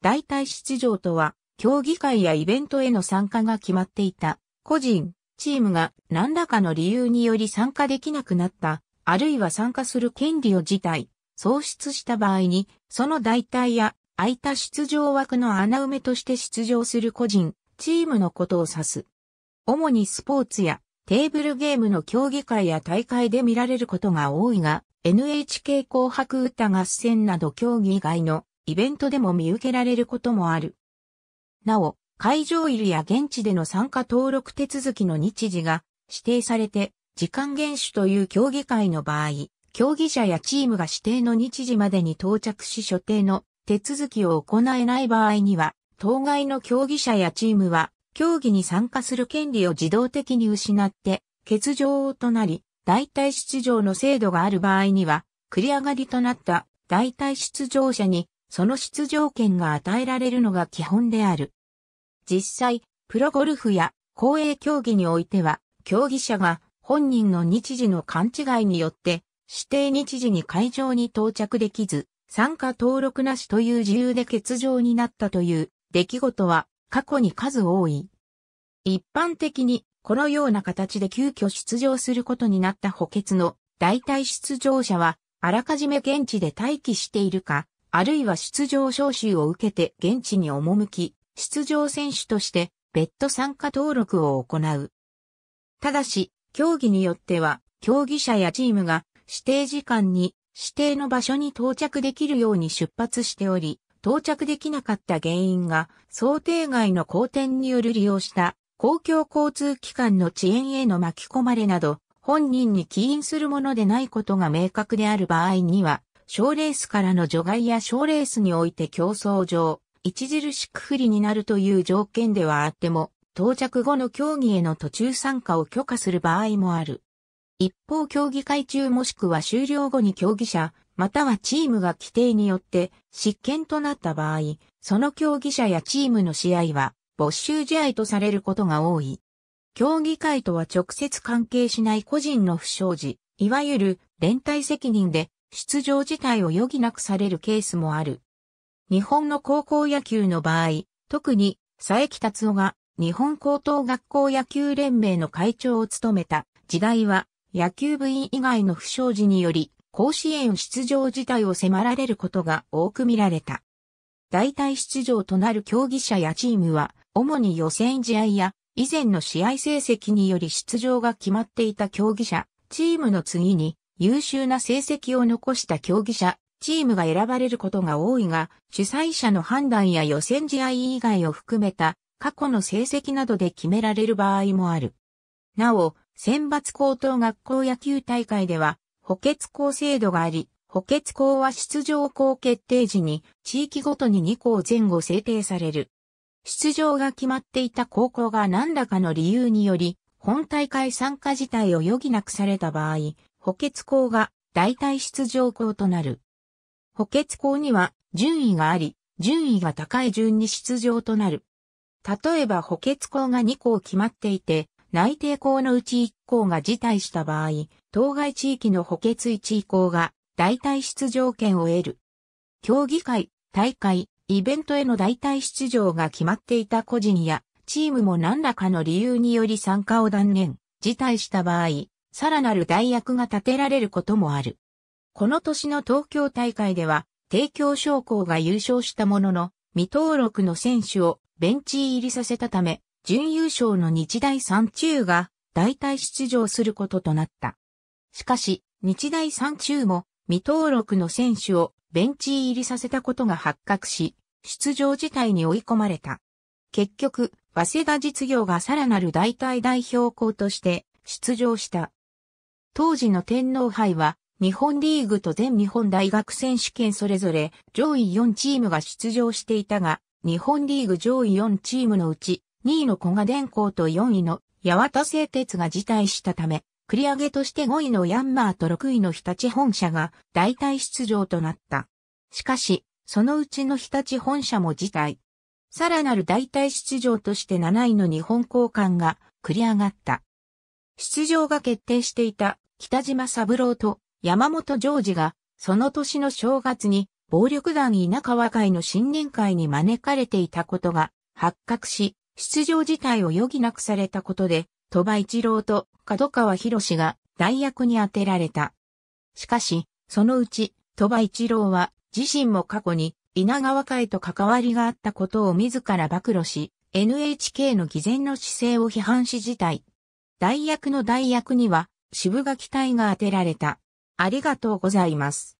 代替出場とは、競技会やイベントへの参加が決まっていた、個人、チームが何らかの理由により参加できなくなった、あるいは参加する権利を辞退、喪失した場合に、その代替や空いた出場枠の穴埋めとして出場する個人、チームのことを指す。主にスポーツやテーブルゲームの競技会や大会で見られることが多いが、NHK 紅白歌合戦など競技以外のイベントでも見受けられることもある。なお、会場入りや現地での参加登録手続きの日時が指定されて、時間厳守という競技会の場合、競技者やチームが指定の日時までに到着し所定の手続きを行えない場合には、当該の競技者やチームは、競技に参加する権利を自動的に失って、欠場となり、代替出場の制度がある場合には、繰り上がりとなった代替出場者にその出場権が与えられるのが基本である。実際、プロゴルフや公営競技においては、競技者が本人の日時の勘違いによって、指定日時に会場に到着できず、参加登録なしという自由で欠場になったという出来事は過去に数多い。一般的にこのような形で急遽出場することになった補欠の代替出場者はあらかじめ現地で待機しているかあるいは出場招集を受けて現地に赴き、出場選手として別途参加登録を行う。ただし、競技によっては、競技者やチームが指定時間に指定の場所に到着できるように出発しており、到着できなかった原因が想定外の好転による利用した公共交通機関の遅延への巻き込まれなど、本人に起因するものでないことが明確である場合には、賞レースからの除外や賞レースにおいて競争上、著しく不利になるという条件ではあっても、到着後の競技への途中参加を許可する場合もある。一方競技会中もしくは終了後に競技者、またはチームが規定によって失権となった場合、その競技者やチームの試合は没収試合とされることが多い。競技会とは直接関係しない個人の不祥事、いわゆる連帯責任で出場自体を余儀なくされるケースもある。日本の高校野球の場合、特に佐伯達夫が日本高等学校野球連盟の会長を務めた時代は野球部員以外の不祥事により甲子園出場自体を迫られることが多く見られた。代替出場となる競技者やチームは、主に予選試合や以前の試合成績により出場が決まっていた競技者、チームの次に優秀な成績を残した競技者、チームが選ばれることが多いが、主催者の判断や予選試合以外を含めた過去の成績などで決められる場合もある。なお、選抜高等学校野球大会では、補欠校制度があり、補欠校は出場校決定時に地域ごとに2校前後制定される。出場が決まっていた高校が何らかの理由により、本大会参加自体を余儀なくされた場合、補欠校が代替出場校となる。補欠校には順位があり、順位が高い順に出場となる。例えば補欠校が2校決まっていて、内定校のうち1校が辞退した場合、当該地域の補欠1位校が代替出場権を得る。競技会、大会、イベントへの代替出場が決まっていた個人やチームも何らかの理由により参加を断念、辞退した場合、さらなる代役が立てられることもある。この年の東京大会では、帝京将校が優勝したものの、未登録の選手をベンチ入りさせたため、準優勝の日大三中が代替出場することとなった。しかし、日大三中も未登録の選手をベンチ入りさせたことが発覚し、出場自体に追い込まれた。結局、早稲田実業がさらなる代替代表校として出場した。当時の天皇杯は、日本リーグと全日本大学選手権それぞれ上位4チームが出場していたが、日本リーグ上位4チームのうち、2位の小賀電工と4位の八幡製鉄が辞退したため、繰り上げとして5位のヤンマーと6位の日立本社が代替出場となった。しかし、そのうちの日立本社も辞退。さらなる代替出場として7位の日本交換が繰り上がった。出場が決定していた北島三郎と山本常治が、その年の正月に、暴力団稲川会の新年会に招かれていたことが発覚し、出場自体を余儀なくされたことで、鳥羽一郎と角川博士が代役に充てられた。しかし、そのうち、鳥羽一郎は、自身も過去に稲川会と関わりがあったことを自ら暴露し、NHK の偽善の姿勢を批判し自体。代役の代役には、渋垣隊が当てられた。ありがとうございます。